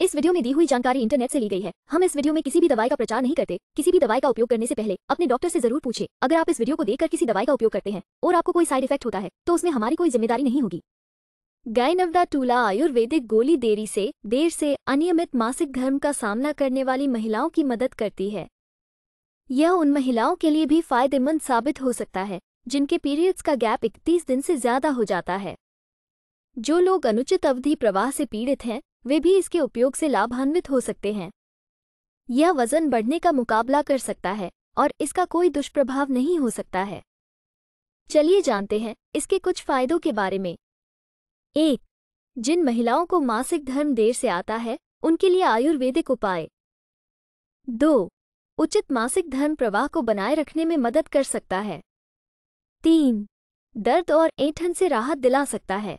इस वीडियो में दी हुई जानकारी इंटरनेट से ली गई है हम इस वीडियो में किसी भी दवाई का प्रचार नहीं करते किसी भी दवाई का उपयोग करने से पहले अपने डॉक्टर से जरूर पूछे अगर आप इस वीडियो को देखकर किसी दवाई का उपयोग करते हैं और आपको कोई साइड इफेक्ट होता है तो उसमें हमारी कोई जिम्मेदारी नहीं होगी नवदा टूला आयुर्वेदिक गोली देरी से देर से अनियमित मासिक धर्म का सामना करने वाली महिलाओं की मदद करती है यह उन महिलाओं के लिए भी फायदेमंद साबित हो सकता है जिनके पीरियड्स का गैप इकतीस दिन से ज्यादा हो जाता है जो लोग अनुचित अवधि प्रवाह से पीड़ित हैं वे भी इसके उपयोग से लाभान्वित हो सकते हैं यह वजन बढ़ने का मुकाबला कर सकता है और इसका कोई दुष्प्रभाव नहीं हो सकता है चलिए जानते हैं इसके कुछ फायदों के बारे में एक जिन महिलाओं को मासिक धर्म देर से आता है उनके लिए आयुर्वेदिक उपाय दो उचित मासिक धर्म प्रवाह को बनाए रखने में मदद कर सकता है तीन दर्द और ऐंठन से राहत दिला सकता है